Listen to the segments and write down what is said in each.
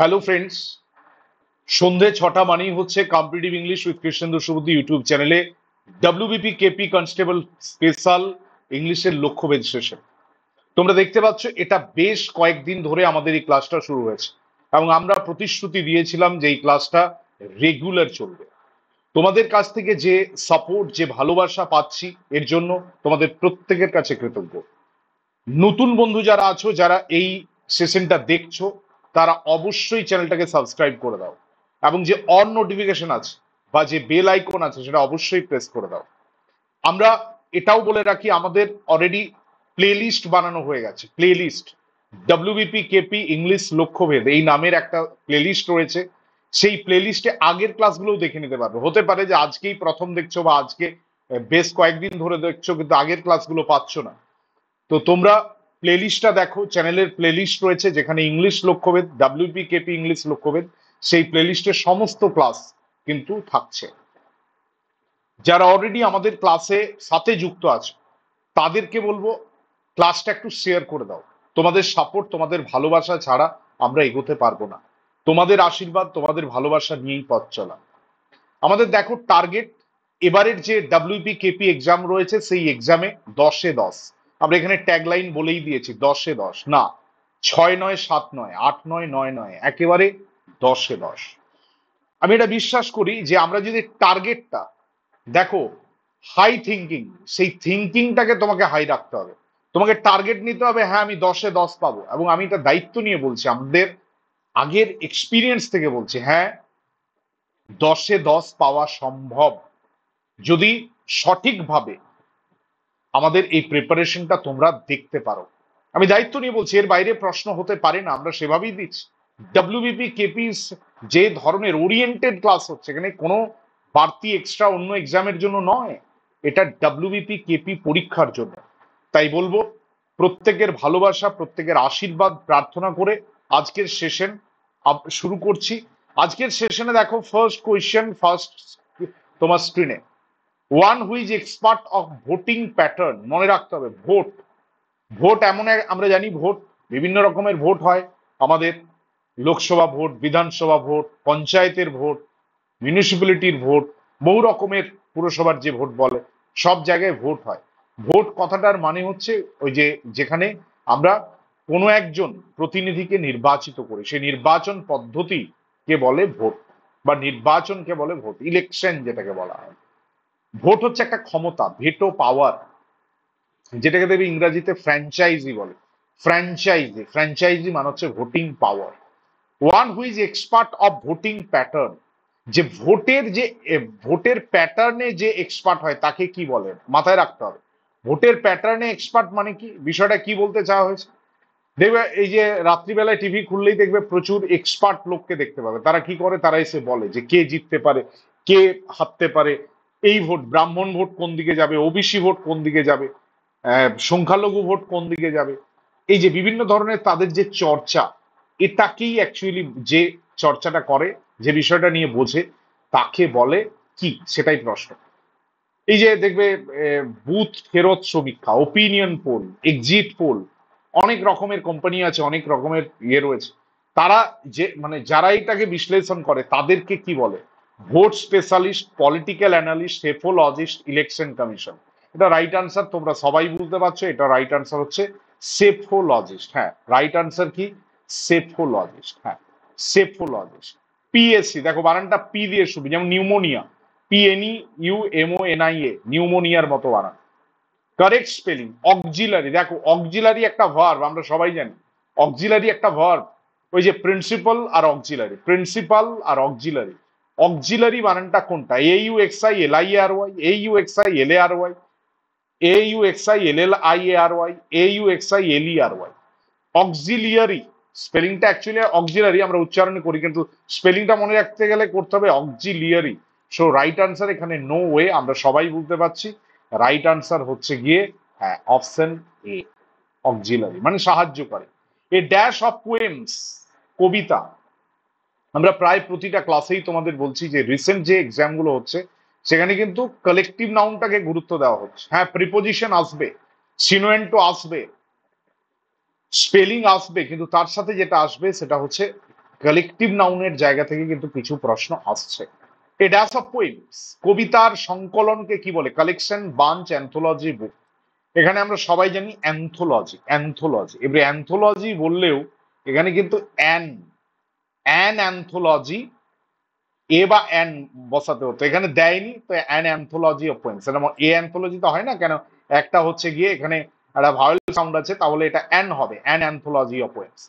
hello friends সন্ধে ছটা মানেই হচ্ছে কম্পিটিভ ইংলিশ উইথ কৃষ্ণ দর্শবুদ্ধি ইউটিউব চ্যানেলে ডাব্লিউবিপি কেপি কনস্টেবল স্পেশাল ইংলিশের লক্ষ্য সেশন তোমরা দেখতে পাচ্ছ এটা বেশ কয়েকদিন ধরে আমাদের এই ক্লাসটা শুরু হয়েছে এবং আমরা প্রতিশ্রুতি দিয়েছিলাম যে এই ক্লাসটা রেগুলার চলবে তোমাদের কাছ থেকে যে সাপোর্ট যে ভালোবাসা পাচ্ছি এর জন্য তোমাদের প্রত্যেকের কাছে কৃতজ্ঞ নতুন বন্ধু যারা আছো যারা এই সেশনটা দেখছো তারা অবশ্যই চ্যানেলটাকে সাবস্ক্রাইব করে দাও এবং যে অন নোটিফিকেশন আছে বা যে বেল আইকন আছে সেটা অবশ্যই প্রেস করে দাও আমরা এটাও বলে রাখি আমাদের অলরেডি প্লে লিস্ট বানানো হয়ে গেছে প্লেলিস্ট ডাব্লিউবিপি কেপি ইংলিশ লক্ষ্যভেদ এই নামের একটা প্লেলিস্ট রয়েছে সেই প্লেলিস্টে আগের ক্লাসগুলোও দেখে নিতে পারবে হতে পারে যে আজকেই প্রথম দেখছো বা আজকে বেশ কয়েকদিন ধরে দেখছো কিন্তু আগের ক্লাসগুলো পাচ্ছ না তো তোমরা প্লেলিস্টটা দেখো চ্যানেলের প্লেলিস্ট রয়েছে যেখানে ইংলিশ লক্ষ্যভেদ ডাব্লিউপি কেপি ইংলিশ লক্ষ্যভেদ সেই প্লেলিস্টের সমস্ত ক্লাস কিন্তু থাকছে যারা অলরেডি আমাদের ক্লাসে সাথে যুক্ত আছে তাদেরকে বলবো ক্লাসটা একটু শেয়ার করে দাও তোমাদের সাপোর্ট তোমাদের ভালোবাসা ছাড়া আমরা এগোতে পারবো না তোমাদের আশীর্বাদ তোমাদের ভালোবাসা নিয়েই পথ চলা আমাদের দেখো টার্গেট এবারের যে ডাব্লিউপি কেপি এক্সাম রয়েছে সেই এক্সামে দশে দশ আমরা এখানে ট্যাগলাইন বলেই দিয়েছি দশে দশ না ছয় নয় সাত নয় আট নয় নয় নয় একেবারে দশে দশ আমি এটা বিশ্বাস করি যে আমরা যদি টার্গেটটা দেখো হাই থিঙ্কিং সেই থিঙ্কিংটাকে তোমাকে হাই রাখতে হবে তোমাকে টার্গেট নিতে হবে হ্যাঁ আমি দশে দশ পাবো এবং আমি এটা দায়িত্ব নিয়ে বলছি আমাদের আগের এক্সপিরিয়েন্স থেকে বলছি হ্যাঁ দশে দশ পাওয়া সম্ভব যদি সঠিকভাবে আমাদের এই প্রিপারেশনটা তোমরা দেখতে পারো আমি দায়িত্ব নিয়ে বলছি এর বাইরে প্রশ্ন হতে পারে না আমরা সেভাবেই দিচ্ছি ডাব্লিউবিপি কেপিস যে ধরনের ওরিয়েন্টেড ক্লাস হচ্ছে এখানে কোনো বাড়তি এক্সট্রা অন্য এক্সামের জন্য নয় এটা ডাব্লিউবিপি কেপি পরীক্ষার জন্য তাই বলবো প্রত্যেকের ভালোবাসা প্রত্যেকের আশীর্বাদ প্রার্থনা করে আজকের সেশন শুরু করছি আজকের সেশনে দেখো ফার্স্ট কোয়েশ্চেন ফার্স্ট তোমার স্ক্রিনে one who's expert of voting pattern মনে রাখতে হবে ভোট ভোট এমন আমরা জানি ভোট বিভিন্ন রকমের ভোট হয় আমাদের লোকসভা ভোট বিধানসভা ভোট পঞ্চায়েতের ভোট মিউনিসিপ্যালিটির ভোট বহু রকমের পুরসভার যে ভোট বলে সব জায়গায় ভোট হয় ভোট কথাটার মানে হচ্ছে ওই যে যেখানে আমরা কোনো একজন প্রতিনিধিকে নির্বাচিত করি সেই নির্বাচন পদ্ধতিকে বলে ভোট বা নির্বাচনকে বলে ভোট ইলেকশন যেটাকে বলা হয় ভোট হচ্ছে একটা ক্ষমতা ভেটো পাওয়ার যেটাকে দেবে ইংরাজিতে ফ্র্যাঞ্চাইজি বলে ফ্র্যাঞ্চাইজি ফ্র্যাঞ্চাইজি মানে হচ্ছে voting power one who's expert of voting pattern যে ভোটের যে ভোটের প্যাটার্নে যে এক্সপার্ট হয় তাকে কি বলে মাথায় রাখতে হবে ভোটের প্যাটার্নে এক্সপার্ট মানে কি বিষয়টা কি বলতে চাওয়া হয়েছে দেখবে এই যে রাত্রিবেলায় টিভি খুললেই দেখবে প্রচুর এক্সপার্ট লোককে দেখতে পাবে তারা কি করে তারা এসে বলে যে কে জিততে পারে কে হারতে পারে এই ভোট ব্রাহ্মণ ভোট কোন দিকে যাবে ওবিসি ভোট কোন দিকে যাবে সংখ্যালঘু ভোট কোন দিকে যাবে এই যে বিভিন্ন ধরনের তাদের যে চর্চা এটাকেই অ্যাকচুয়ালি যে চর্চাটা করে যে বিষয়টা নিয়ে বোঝে তাকে বলে কি সেটাই প্রশ্ন এই যে দেখবে বুথ ফেরত সমীক্ষা ওপিনিয়ন পোল এক্সিট পোল অনেক রকমের কোম্পানি আছে অনেক রকমের ইয়ে রয়েছে তারা যে মানে যারা এটাকে বিশ্লেষণ করে তাদেরকে কি বলে vote specialist political analyst psephologist election commission এটা রাইট আনসার তোমরা সবাই বুঝতে পারছো এটা রাইট আনসার হচ্ছে সেফোলজিস্ট হ্যাঁ রাইট আনসার কি সেফোলজিস্ট হ্যাঁ সেফোলজিস্ট পিএসসি দেখো বানানটা পি দিয়ে শুরু যেমন pneumonia PNE U MO NIA নিউমোনিয়ার মতো বানান কারেক্ট স্পেলিং অক্সিলারি দেখো অক্সিলারি একটা ভার্ব আমরা সবাই জানি অক্সিলারি একটা ভার্ব ওই যে প্রিন্সিপাল আর অক্সিলারি প্রিন্সিপাল আর অক্সিলারি অক্সিলারি বানানটা কোনটা এ U X I L I R Y A U X I L A R Y A U X I L L I A R Y A U X I L E R Y auxiliary স্পেলিংটা actually auxiliary আমরা উচ্চারণ করি কিন্তু স্পেলিংটা মনে রাখতে গেলে করতে হবে অক্সিলিয়ারি সো রাইট আনসার এখানে নো ওয়ে আমরা সবাই বুঝতে পারছি রাইট আনসার হচ্ছে গিয়ে হ্যাঁ অপশন এ অক্সিলারি মানে সাহায্য করে এ ড্যাশ অফ পোয়েমস কবিতা আমরা প্রায় প্রতিটা ক্লাসেই তোমাদের বলছি যে রিসেন্ট যে এক্সামগুলো হচ্ছে সেখানে কিন্তু কালেকটিভ নাউনটাকে গুরুত্ব দেওয়া হচ্ছে হ্যাঁ প্রিপোজিশন আসবে সিনোয়েন্টো আসবে স্পেলিং আসবে কিন্তু তার সাথে যেটা আসবে সেটা হচ্ছে কালেকটিভ নাউনের জায়গা থেকে কিন্তু কিছু প্রশ্ন আসছে এ অফ পোয়েমস কবিতার সংকলনকে কি বলে কালেকশন বাঞ্চ অ্যান্থোলজি বুক এখানে আমরা সবাই জানি অ্যান্থোলজি অ্যান্থোলজি এবারে অ্যান্থোলজি বললেও এখানে কিন্তু অ্যান অ্যান অ্যান্থোলজি এ বা অ্যান বসাতে হতো এখানে দেয়নি তো অ্যান অ্যান্থোলজি অফ পোয়েমস এটা এ অ্যান্থোলজি তো হয় না কেন একটা হচ্ছে গিয়ে এখানে একটা ভাওয়েল সাউন্ড আছে তাহলে এটা অ্যান হবে অ্যান অ্যান্থোলজি অফ পোয়েমস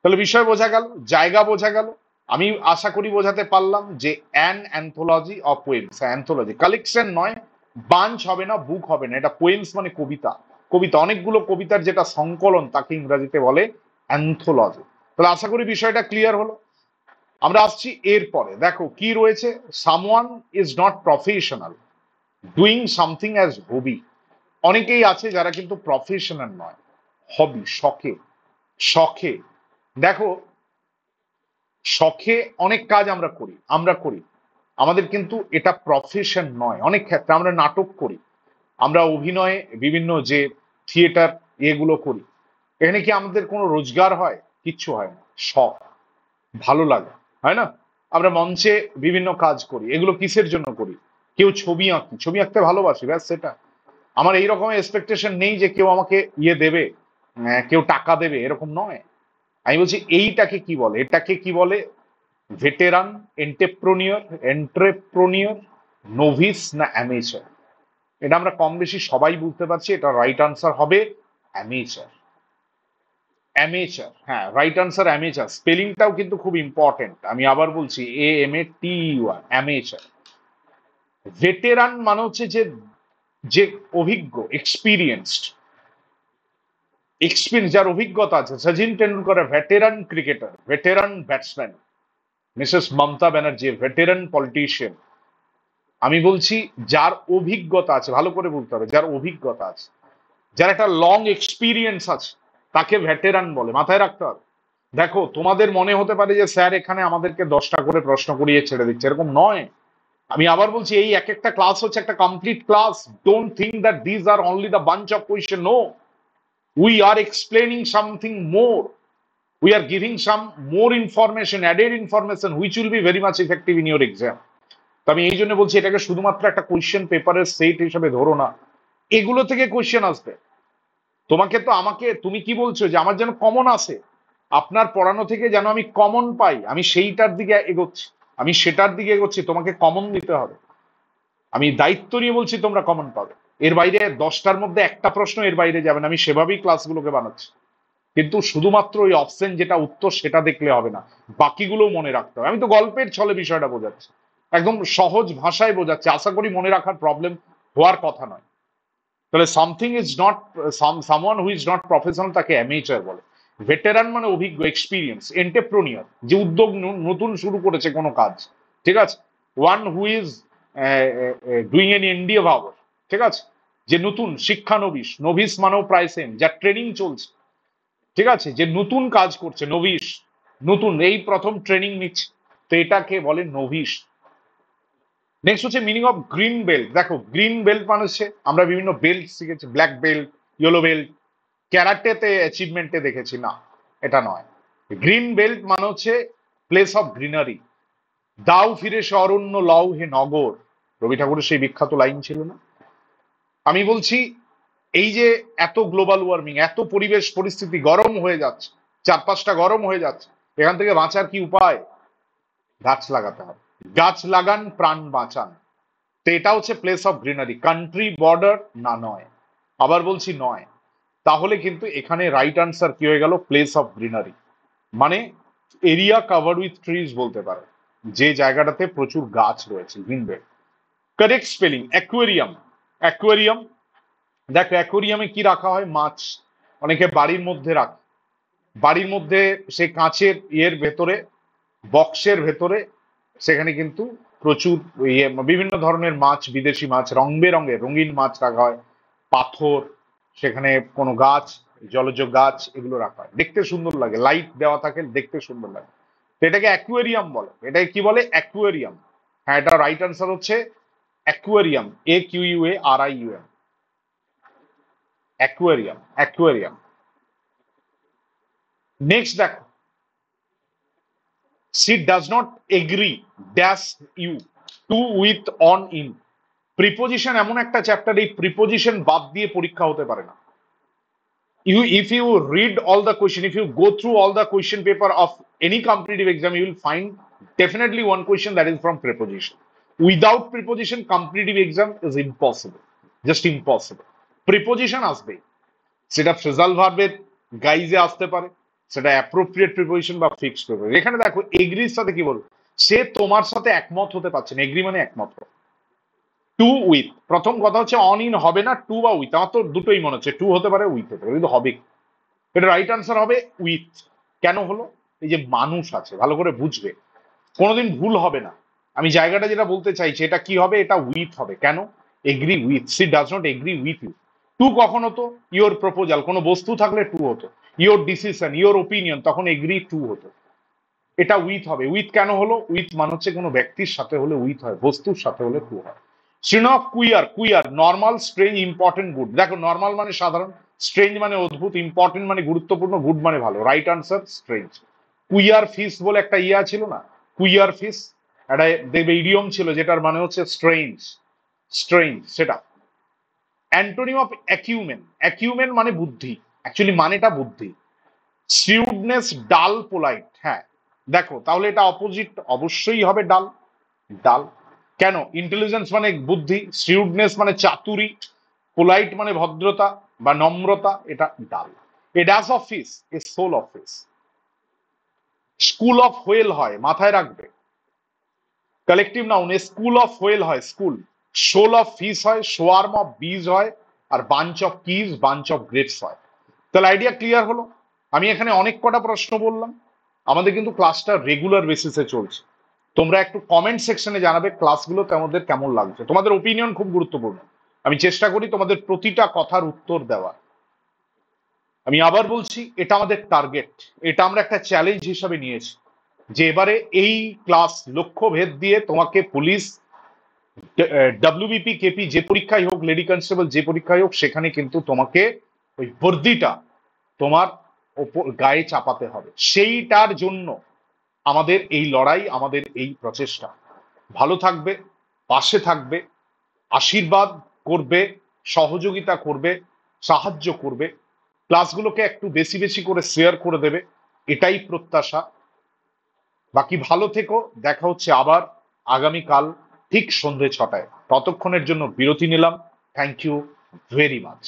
তাহলে বিষয় বোঝা গেল জায়গা বোঝা গেল আমি আশা করি বোঝাতে পারলাম যে an anthology of poems anthology collection নয় বাঞ্চ হবে না বুক হবে না এটা পোয়েমস মানে কবিতা কবিতা অনেকগুলো কবিতার যেটা সংকলন তাকে ইংরাজিতে বলে অ্যান্থোলজি তাহলে আশা করি বিষয়টা ক্লিয়ার হলো আমরা আসছি এরপরে দেখো কি রয়েছে someone is not professional doing something as hobby অনেকেই আছে যারা কিন্তু প্রফেশনাল নয় হবি শখে শখে দেখো শখে অনেক কাজ আমরা করি আমরা করি আমাদের কিন্তু এটা প্রফেশন নয় অনেক ক্ষেত্রে আমরা নাটক করি আমরা অভিনয়ে বিভিন্ন যে থিয়েটার এগুলো করি এখানে কি আমাদের কোনো রোজগার হয় কিচ্ছু হয় না শখ ভালো লাগে হয় না আমরা মঞ্চে বিভিন্ন কাজ করি এগুলো কিসের জন্য করি কেউ ছবি আঁকি ছবি আঁকতে ভালোবাসি ব্যাস সেটা আমার এই রকমের এক্সপেকটেশন নেই যে কেউ আমাকে ইয়ে দেবে হ্যাঁ, কেউ টাকা দেবে এরকম নয় আমি বলছি এইটাকে কি বলে এটাকে কি বলে ভেটেরান এন্টেপ্রনিয়র এন্ট্রেপ্রনিয়র নোভিস না অ্যামেচার এটা আমরা কম বেশি সবাই বুঝতে পারছি এটা রাইট আনসার হবে অ্যামেচার অ্যামেচার হ্যাঁ রাইট আনসার অ্যামেচার স্পেলিংটাও কিন্তু খুব ইম্পর্টেন্ট আমি আবার বলছি A M A T U amateur veteran মানে হচ্ছে যে যে অভিজ্ঞ এক্সপিরিয়েন্সড এক্সপিরিয়েন্স যার অভিজ্ঞতা আছে Sachin Tendulkar veteran cricketer veteran batsman Mrs Mamata Banerjee veteran politician আমি বলছি যার অভিজ্ঞতা আছে ভালো করে বলতে হবে যার অভিজ্ঞতা আছে যার একটা লং এক্সপিরিয়েন্স আছে তাকে ভেটেরান বলে মাথায় রাখতে হবে দেখো তোমাদের মনে হতে পারে যে স্যার এখানে আমাদেরকে দশটা করে প্রশ্ন করিয়ে ছেড়ে দিচ্ছে এরকম নয় আমি আবার বলছি এই এক একটা ক্লাস হচ্ছে একটা complete class don't think that these are only the bunch of question no we are explaining something more we are giving some more information added information which will be very much effective in your exam তো আমি এই জন্য বলছি এটাকে শুধুমাত্র একটা question পেপারের set হিসেবে ধরো না এগুলো থেকে কোয়েশ্চেন আসবে তোমাকে তো আমাকে তুমি কি বলছো যে আমার যেন কমন আছে আপনার পড়ানো থেকে যেন আমি কমন পাই আমি সেইটার দিকে এগোচ্ছি আমি সেটার দিকে এগোচ্ছি তোমাকে কমন দিতে হবে আমি দায়িত্ব নিয়ে বলছি তোমরা কমন পাবে এর বাইরে দশটার মধ্যে একটা প্রশ্ন এর বাইরে যাবে না আমি সেভাবেই ক্লাসগুলোকে বানাচ্ছি কিন্তু শুধুমাত্র ওই অপশন যেটা উত্তর সেটা দেখলে হবে না বাকিগুলো মনে রাখতে হবে আমি তো গল্পের ছলে বিষয়টা বোঝাচ্ছি একদম সহজ ভাষায় বোঝাচ্ছি আশা করি মনে রাখার প্রবলেম হওয়ার কথা নয় তাহলে something is not some someone who is not professional তাকে অ্যামেচার বলে ভেটেরান মানে অভিজ্ঞ এক্সপিরিয়েন্স এন্টারপ্রনিয়ার যে উদ্যোগ নতুন শুরু করেছে কোনো কাজ ঠিক আছে one who is doing an India ভাবর ঠিক আছে যে নতুন শিক্ষানবিশ নভিস মানেও প্রায় সেম যার ট্রেনিং চলছে ঠিক আছে যে নতুন কাজ করছে নভিস নতুন এই প্রথম ট্রেনিং নিচ্ছে তো এটাকে বলে নভিস নেক্সট হচ্ছে মিনিং অফ গ্রিন বেল্ট দেখো গ্রিন বেল্ট মানে হচ্ছে আমরা বিভিন্ন বেল্ট শিখেছি ব্ল্যাক বেল্ট ইয়েলো বেল্ট ক্যারাটেতে অ্যাচিভমেন্টে দেখেছি না এটা নয় গ্রিন বেল্ট মানে হচ্ছে প্লেস অফ গ্রিনারি দাও ফিরে সে অরণ্য লও হে নগর রবি ঠাকুরের সেই বিখ্যাত লাইন ছিল না আমি বলছি এই যে এত গ্লোবাল ওয়ার্মিং এত পরিবেশ পরিস্থিতি গরম হয়ে যাচ্ছে চারপাশটা গরম হয়ে যাচ্ছে এখান থেকে বাঁচার কি উপায় গাছ লাগাতে হবে গাছ লাগান প্রাণ বাঁচান তো এটা হচ্ছে place of greenery country border না নয় আবার বলছি নয় তাহলে কিন্তু এখানে রাইট আনসার কি হয়ে গেল প্লেস অফ গ্রিনারি মানে এরিয়া কাভার উইথ ট্রিজ বলতে পারো যে জায়গাটাতে প্রচুর গাছ রয়েছে গ্রিনবে কারেক্ট স্পেলিং অ্যাকুয়ারিয়াম অ্যাকুয়ারিয়াম দেখ অ্যাকুয়ারিয়ামে কি রাখা হয় মাছ অনেকে বাড়ির মধ্যে রাখে বাড়ির মধ্যে সে কাঁচের ইয়ের ভেতরে বক্সের ভেতরে সেখানে কিন্তু প্রচুর ইয়ে বিভিন্ন ধরনের মাছ বিদেশি মাছ রং বেরঙের রঙিন মাছ রাখা হয় পাথর সেখানে কোনো গাছ জলজ গাছ এগুলো রাখা হয় দেখতে সুন্দর লাগে লাইট দেওয়া থাকে দেখতে সুন্দর লাগে এটাকে অ্যাকুয়ারিয়াম বলে এটাকে কি বলে অ্যাকুয়ারিয়াম হ্যাঁ এটা রাইট আনসার হচ্ছে aquarium A Q U A R I U M aquarium aquarium next দেখো she does not agree dash you to with on in preposition এমন একটা চ্যাপ্টার এই প্রিপোজিশন বাদ দিয়ে পরীক্ষা হতে পারে না you if you read all the question if you go through all the question paper of any competitive exam you will find definitely one question that is from preposition without preposition competitive exam is impossible just impossible preposition আসবে সেটা phrasal ভার্বের গাইজে আসতে পারে সেটা appropriate preposition বা fix preposition এখানে দেখো এগ্রির সাথে কি বলবো সে তোমার সাথে একমত হতে পারছে না এগ্রি মানে একমত টু উইথ প্রথম কথা হচ্ছে অন ইন হবে না টু বা উইথ আমার তো দুটোই মনে হচ্ছে টু হতে পারে উইথ হতে পারে কিন্তু হবে এটা রাইট আনসার হবে উইথ কেন হলো এই যে মানুষ আছে ভালো করে বুঝবে কোনোদিন ভুল হবে না আমি জায়গাটা যেটা বলতে চাইছি এটা কি হবে এটা উইথ হবে কেন agree with she does not agree with you to কখন হতো ইউর প্রপোজাল কোনো বস্তু থাকলে টু হতো ইয়োর ডিসিশন ইয়োর ওপিনিয়ন তখন এগ্রি টু হতো এটা উইথ হবে উইথ কেন হলো উইথ মানে হচ্ছে কোনো ব্যক্তির সাথে হলে উইথ হয় বস্তুর সাথে হলে টু হয় শ্রীনক queer queer normal strange important good দেখো নর্মাল মানে সাধারণ স্ট্রেঞ্জ মানে অদ্ভুত ইম্পর্টেন্ট মানে গুরুত্বপূর্ণ গুড মানে ভালো right answer strange queer fish বলে একটা ইয়া ছিল না কুইয়ার ফিস একটা দেখবে ইডিয়ম ছিল যেটার মানে হচ্ছে স্ট্রেঞ্জ স্ট্রেঞ্জ সেটা অ্যান্টোনিম অফ অ্যাকিউমেন অ্যাকিউমেন মানে বুদ্ধি অ্যাকচুয়ালি মানেটা বুদ্ধি সিউডনেস ডাল পোলাইট হ্যাঁ দেখো তাহলে এটা অপোজিট অবশ্যই হবে ডাল ডাল কেন ইন্টেলিজেন্স মানে বুদ্ধি সিউডনেস মানে চাতুরি পোলাইট মানে ভদ্রতা বা নম্রতা এটা dull a office of fish a shoal of fish school of whale হয় মাথায় রাখবে collective noun a school of whale হয় স্কুল সোল অফ ফিস হয় সোয়ার্ম অফ বীজ হয় আর bunch of keys bunch of grapes হয় তাহলে idea clear হলো আমি এখানে অনেক কটা প্রশ্ন বললাম আমাদের কিন্তু ক্লাসটা রেগুলার বেসিসে চলছে তোমরা একটু কমেন্ট সেকশনে জানাবে ক্লাসগুলো তোমাদের কেমন লাগছে তোমাদের ওপিনিয়ন খুব গুরুত্বপূর্ণ আমি চেষ্টা করি তোমাদের প্রতিটা কথার উত্তর দেওয়ার আমি আবার বলছি এটা আমাদের টার্গেট এটা আমরা একটা চ্যালেঞ্জ হিসাবে নিয়েছি যে এবারে এই ক্লাস লক্ষ্য ভেদ দিয়ে তোমাকে পুলিশ ডাব্লিউবিপি কেপি যে পরীক্ষায় হোক লেডি কনস্টেবল যে পরীক্ষায় হোক সেখানে কিন্তু তোমাকে ওই বর্দিটা তোমার ওপর গায়ে চাপাতে হবে সেইটার জন্য আমাদের এই লড়াই আমাদের এই প্রচেষ্টা ভালো থাকবে পাশে থাকবে আশীর্বাদ করবে সহযোগিতা করবে সাহায্য করবে ক্লাসগুলোকে একটু বেশি বেশি করে শেয়ার করে দেবে এটাই প্রত্যাশা বাকি ভালো থেকো দেখা হচ্ছে আবার আগামীকাল ঠিক সন্ধ্যে ছটায় ততক্ষণের জন্য বিরতি নিলাম থ্যাংক ইউ ভেরি মাচ